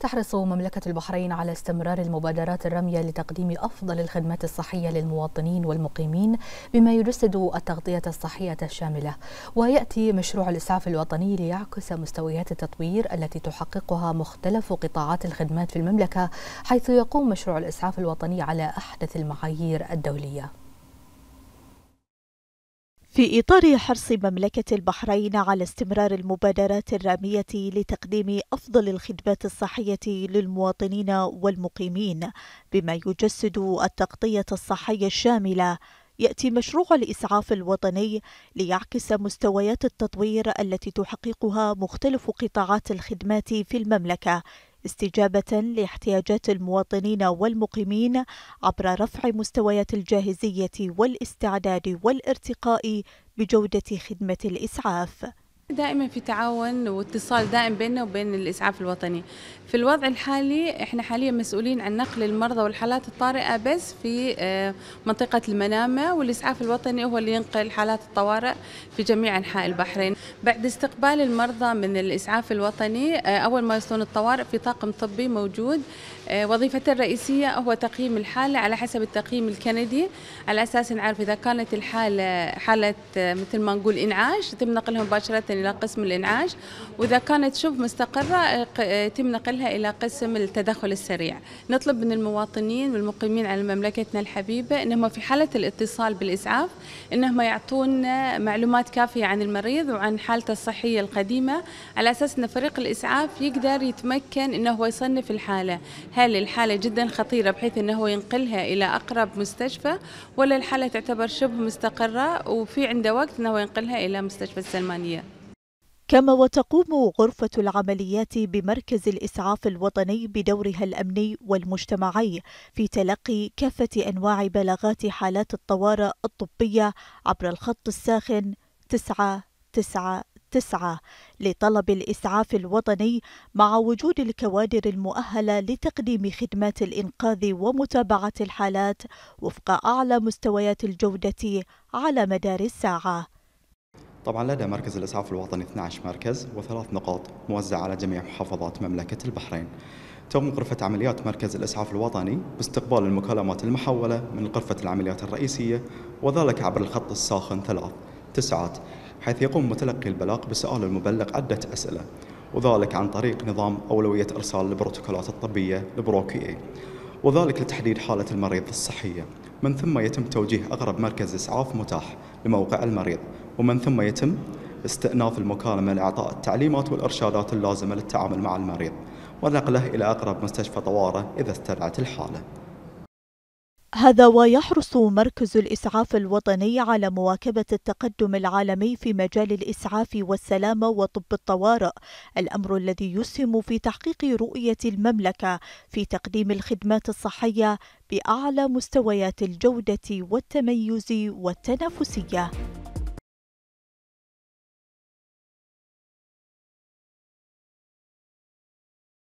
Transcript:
تحرص مملكة البحرين على استمرار المبادرات الرامية لتقديم أفضل الخدمات الصحية للمواطنين والمقيمين بما يجسد التغطية الصحية الشاملة ويأتي مشروع الإسعاف الوطني ليعكس مستويات التطوير التي تحققها مختلف قطاعات الخدمات في المملكة حيث يقوم مشروع الإسعاف الوطني على أحدث المعايير الدولية في إطار حرص مملكة البحرين على استمرار المبادرات الرامية لتقديم أفضل الخدمات الصحية للمواطنين والمقيمين بما يجسد التغطية الصحية الشاملة يأتي مشروع الإسعاف الوطني ليعكس مستويات التطوير التي تحققها مختلف قطاعات الخدمات في المملكة استجابة لاحتياجات المواطنين والمقيمين عبر رفع مستويات الجاهزية والاستعداد والارتقاء بجودة خدمة الإسعاف دائما في تعاون واتصال دائم بيننا وبين الاسعاف الوطني. في الوضع الحالي احنا حاليا مسؤولين عن نقل المرضى والحالات الطارئه بس في آه، منطقه المنامه والاسعاف الوطني هو اللي ينقل حالات الطوارئ في جميع انحاء البحرين. بعد استقبال المرضى من الاسعاف الوطني آه، اول ما يصلون الطوارئ في طاقم طبي موجود آه، وظيفته الرئيسيه هو تقييم الحاله على حسب التقييم الكندي على اساس نعرف اذا كانت الحاله حاله مثل ما نقول انعاش يتم نقلها مباشره إلى قسم الانعاش وإذا كانت شبه مستقرة آه، آه، يتم نقلها إلى قسم التدخل السريع نطلب من المواطنين والمقيمين على مملكتنا الحبيبة أنهم في حالة الاتصال بالإسعاف أنهم يعطونا معلومات كافية عن المريض وعن حالته الصحية القديمة على أساس أن فريق الإسعاف يقدر يتمكن أنه هو يصنف الحالة هل الحالة جدا خطيرة بحيث أنه هو ينقلها إلى أقرب مستشفى ولا الحالة تعتبر شبه مستقرة وفي عنده وقت أنه ينقلها إلى مستشفى السلمانية كما وتقوم غرفة العمليات بمركز الإسعاف الوطني بدورها الأمني والمجتمعي في تلقي كافة أنواع بلاغات حالات الطوارئ الطبية عبر الخط الساخن 999 لطلب الإسعاف الوطني مع وجود الكوادر المؤهلة لتقديم خدمات الإنقاذ ومتابعة الحالات وفق أعلى مستويات الجودة على مدار الساعة. طبعا لدى مركز الإسعاف الوطني 12 مركز وثلاث نقاط موزعة على جميع محافظات مملكة البحرين تقوم غرفة عمليات مركز الإسعاف الوطني باستقبال المكالمات المحولة من غرفة العمليات الرئيسية وذلك عبر الخط الساخن ثلاث تسعات حيث يقوم متلقي البلاغ بسؤال المبلغ عدة أسئلة وذلك عن طريق نظام أولوية إرسال البروتوكولات الطبية لبروكي وذلك لتحديد حالة المريض الصحية من ثم يتم توجيه أقرب مركز إسعاف متاح لموقع المريض ومن ثم يتم استئناف المكالمة لإعطاء التعليمات والإرشادات اللازمة للتعامل مع المريض ونقله إلى أقرب مستشفى طوارئ إذا استدعت الحالة هذا ويحرص مركز الإسعاف الوطني على مواكبة التقدم العالمي في مجال الإسعاف والسلامة وطب الطوارئ، الأمر الذي يسهم في تحقيق رؤية المملكة في تقديم الخدمات الصحية بأعلى مستويات الجودة والتميز والتنافسية.